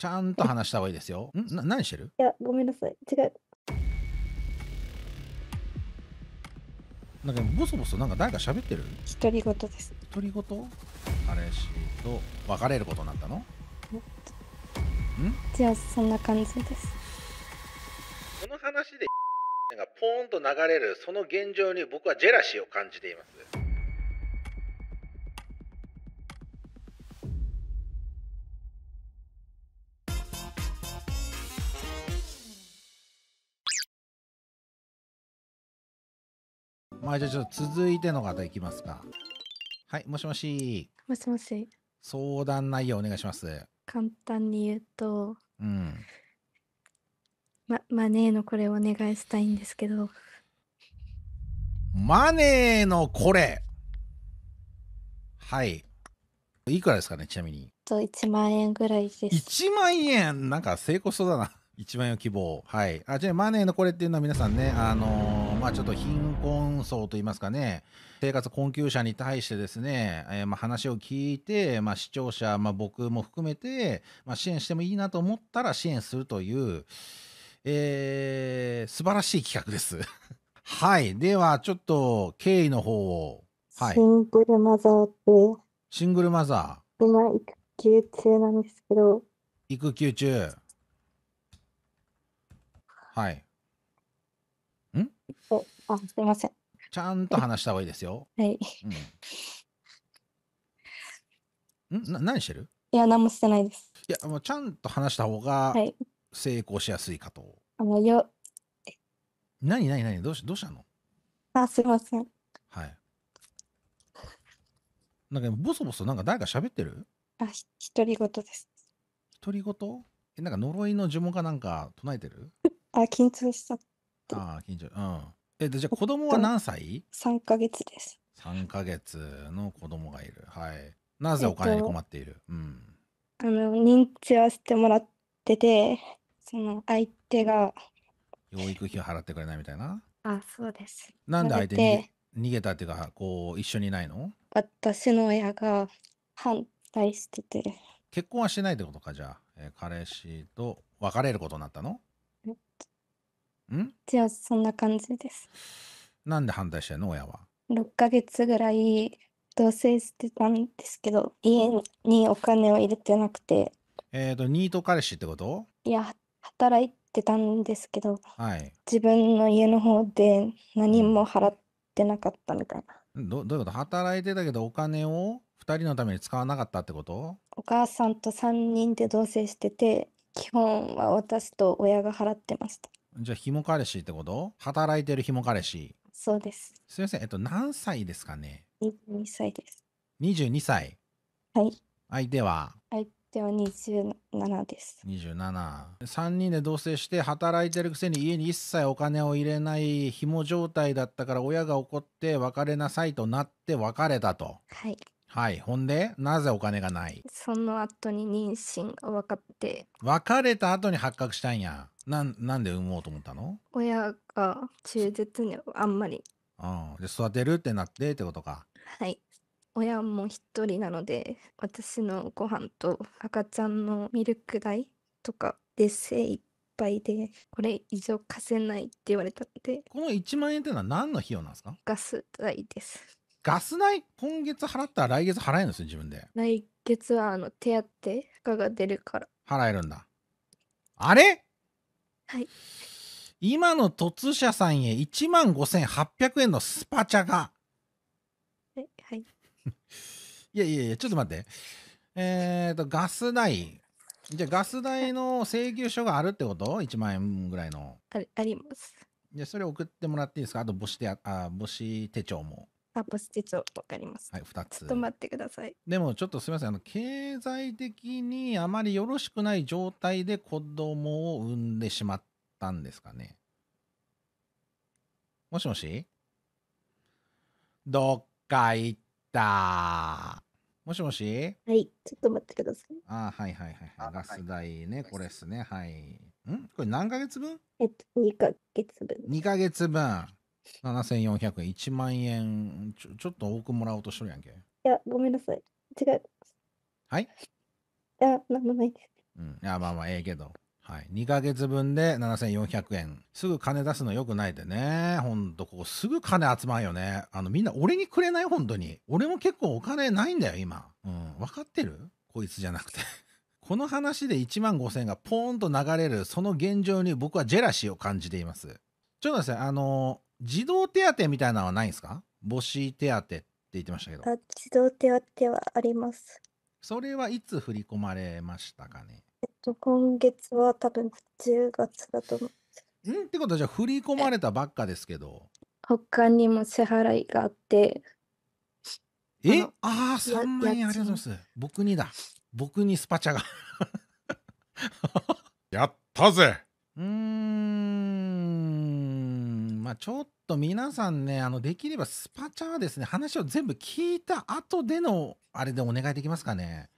ちゃんと話した方がいいですよ。んな何してるいや、ごめんなさい。違う。なんかボソボソなんか誰か喋ってる独り言です。独り言彼氏と別れることになったのんじゃあ、そんな感じです。この話でがポーンと流れるその現状に僕はジェラシーを感じていますまあじゃあちょっと続いての方いきますか。はい、もしもし。もしもし。相談内容お願いします。簡単に言うと、うん。ま、マネーのこれお願いしたいんですけど。マネーのこれはい。いくらですかね、ちなみに。と、1万円ぐらいです。1万円なんか成功そうだな。1万円を希望。はい。あ、じゃあ、マネーのこれっていうのは皆さんね、あのーまあ、ちょっと貧困層といいますかね、生活困窮者に対してですね、えー、まあ話を聞いて、まあ、視聴者、まあ、僕も含めて、まあ、支援してもいいなと思ったら支援するという、えー、素晴らしい企画です。はい。では、ちょっと経緯の方を。はい、シングルマザーって。シングルマザー。今、育休中なんですけど。育休中。はい。あ、すみません。ちゃんと話した方がいいですよ。はい。うん。な何してるいや、何もしてないです。いや、もうちゃんと話した方が成功しやすいかと。はい、あの、よ、何何何どうしどうしたのあ、すみません。はい。なんかボソボソなんか誰か喋ってるあ、独り言です。独り言え、なんか呪いの呪文かなんか唱えてるあ、緊張しちゃった。あ、緊張。うん。えっと、じゃあ子供は何歳 ?3 ヶ月です。3ヶ月の子供がいる。はい。なぜお金に困っている、えっと、うん。あの、認知はしてもらってて、その相手が。養育費を払ってくれないみたいなあ、そうです。なんで相手に逃げたっていうか、こう、一緒にいないの私の親が反対してて。結婚はしてないってことか、じゃあ。えー、彼氏と別れることになったのえっと、んじゃあそんな感じです。なんで反対しての親は。6ヶ月ぐらい同棲してたんですけど、家にお金を入れてなくて、えっ、と、ニート彼氏ってこといや、働いてたんですけど、はい。自分の家の方で何も払ってなかったみたいな。どどういうこと働いてたけどお金を2人のために使わなかったってことお母さんと3人で同棲してて、基本は私と親が払ってました。じゃあ、ひも彼氏ってこと働いてるひも彼氏。そうです。すみません、えっと、何歳ですかね22歳です。22歳。はい。相手は相手は27です。27。3人で同棲して働いてるくせに家に一切お金を入れないひも状態だったから親が怒って別れなさいとなって別れたと。はい。はい。ほんで、なぜお金がないその後に妊娠が分かって別れた後に発覚したんや。なんなんで産もうと思ったの親が中絶にあんまりああで、育てるってなってってことか。はい親も一人なので私のご飯と赤ちゃんのミルク代とかで精一杯でこれ以上貸せないって言われたっでこの1万円ってのは何の費用なんですかガス代ですガス代、今月払ったら来月払えるんですよ、自分で。来月はあの手当荷が出るから。払えるんだ。あれはい。今の突者さんへ1万5800円のスパチャが。はい。はい、いやいやいや、ちょっと待って。えっ、と、ガス代。じゃあガス代の請求書があるってこと ?1 万円ぐらいの。ありあります。じゃあそれ送ってもらっていいですかあと母子手あ母子手帳も。サプス手帳わかります。はい、二つ。ちょっと待ってください。でもちょっとすみません。あの、経済的にあまりよろしくない状態で子供を産んでしまったんですかね。もしもしどっか行ったもしもしはい、ちょっと待ってください。あはいはいはいはい。ガス代ね、これっすね。はい。んこれ何ヶ月分えっと、2ヶ月分。2ヶ月分。7400円、1万円ちょ、ちょっと多くもらおうとしとるやんけ。いや、ごめんなさい。違う。はいいや、なんもないです。うん。いや、まあまあ、ええけど。はい。2ヶ月分で7400円。すぐ金出すのよくないでね。ほんと、ここすぐ金集まんよね。あの、みんな俺にくれない本当に。俺も結構お金ないんだよ、今。うん。分かってるこいつじゃなくて この話で1万5000円がポーンと流れる、その現状に僕はジェラシーを感じています。ちょっとですね、あの児童手当みたいなのはないんですか母子手当って言ってましたけど。あ、児童手当はあります。それはいつ振り込まれましたかねえっと、今月は多分10月だと思う。んってことはじゃあ振り込まれたばっかですけど。他にも支払いがあって。えああ、3万円ありがとうございます。僕にだ。僕にスパチャが やったぜうん。まあ、ちょっと皆さんね、あの、できればスパチャはですね、話を全部聞いた後での、あれでお願いできますかね。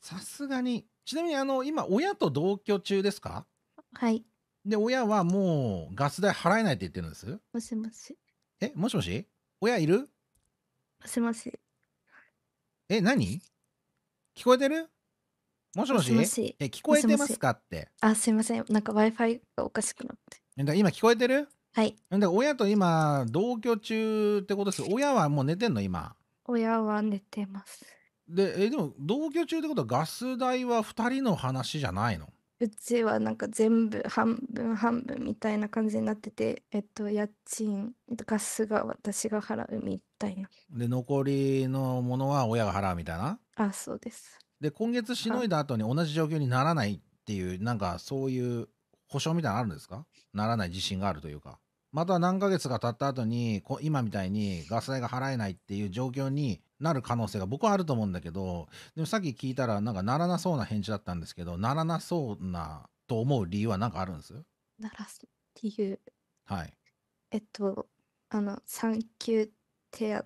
さすがに。ちなみに、あの、今、親と同居中ですかはい。で、親はもう、ガス代払えないって言ってるんですもしもし。え、もしもし親いるもしもし。え、何聞こえてるもしもしもしもしえ、聞こえてますかって。あ、すいません。なんか Wi-Fi がおかしくなって。え今聞こえてるはい。で、親と今、同居中ってことですけど、親はもう寝てんの、今。親は寝てます。で、え、でも、同居中ってことは、ガス代は2人の話じゃないのうちはなんか全部半分半分みたいな感じになってて、えっと、家賃、ガスが私が払うみたいな。で、残りのものは親が払うみたいなあ、そうです。で、今月しのいだ後に同じ状況にならないっていう、なんかそういう保証みたいなのあるんですかならない自信があるというか。また何ヶ月か経った後にこ今みたいにガス代が払えないっていう状況になる可能性が僕はあると思うんだけどでもさっき聞いたらなんかならなそうな返事だったんですけどならなそうなと思う理由は何かあるんですならすいうはいえっとあの産休手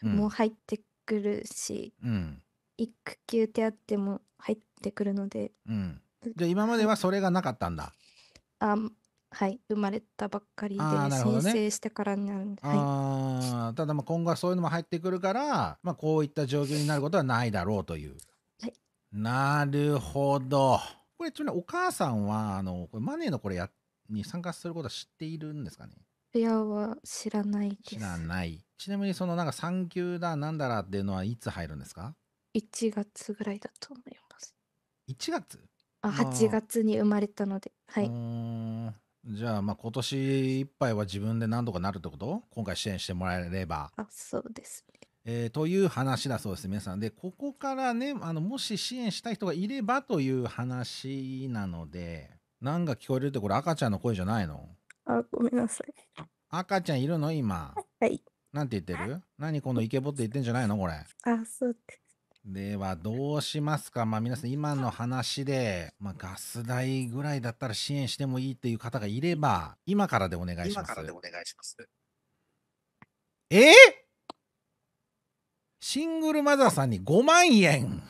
当も入ってくるし、うん、育休手当も入ってくるので、うん、じゃあ今まではそれがなかったんだあはい、生まれたばっかりで、あ申請してからになるんで、はい。あただまあ今後はそういうのも入ってくるから、まあこういった状況になることはないだろうという。はい。なるほど。これちなみにお母さんは、あの、これマネーのこれや、に参加することは知っているんですかね親は知らないで知らない。ちなみにそのなんか産休だなんだらっていうのはいつ入るんですか1月ぐらいだと思います。?1 月あ、8月に生まれたので、はい、うん。じゃあ、まあ、今年いっぱいは自分で何とかなるってこと今回支援してもらえれば。あ、そうですね。えー、という話だそうです、皆さん。で、ここからね、あの、もし支援したい人がいればという話なので、何が聞こえるってこれ赤ちゃんの声じゃないのあ、ごめんなさい。赤ちゃんいるの今。はい。なんて言ってる何このイケボって言ってんじゃないのこれ。あ、そうっではどうしますか、まあ、皆さん今の話で、まあ、ガス代ぐらいだったら支援してもいいっていう方がいれば今からでお願いします。今からでお願いしますえー、シングルマザーさんに5万円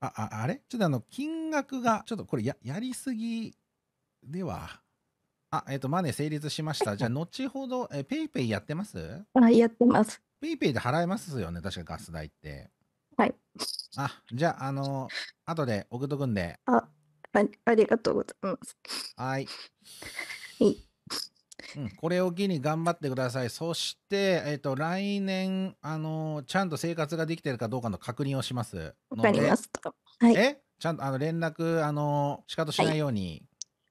あああれちょっとあの金額がちょっとこれややりすぎでは。あ、えっ、ー、と、マネー成立しました。じゃあ、後ほど、えー、ペイペイやってますあ、やってます。ペイペイで払えますよね、確かガス代って。はい。あ、じゃあ、あのー、後で送っとくんで。あ、あありがとうございます。はい。はい。うん、これを機に頑張ってください。そして、えっ、ー、と、来年、あのー、ちゃんと生活ができてるかどうかの確認をします。わかりますた。はい。えちゃんと、あの、連絡、あのー、しかとしないように。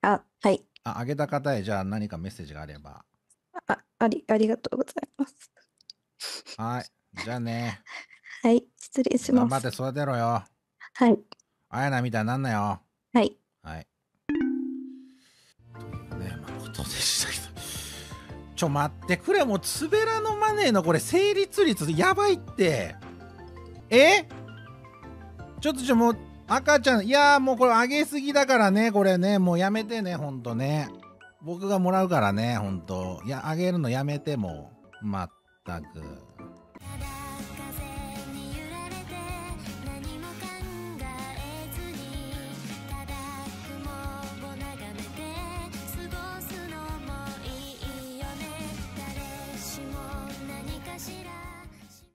はい、あ、はい。あ、あげた方へ、じゃあ何かメッセージがあれば。あ、あり、ありがとうございます。はい。じゃあね。はい、失礼します。頑張って育てろよ。はい。あやなみたいになんなよ。はい。はい。ね、まあ、ことでしたけど。ちょ、待ってくれ、もう、つべらのマネーのこれ、成立率やばいって。えちょっとちょ、もう、赤ちゃん、いやもうこれ、あげすぎだからね、これね、もうやめてね、ほんとね。僕がもらうからね、ほんと。いや、あげるのやめても、ま大哥。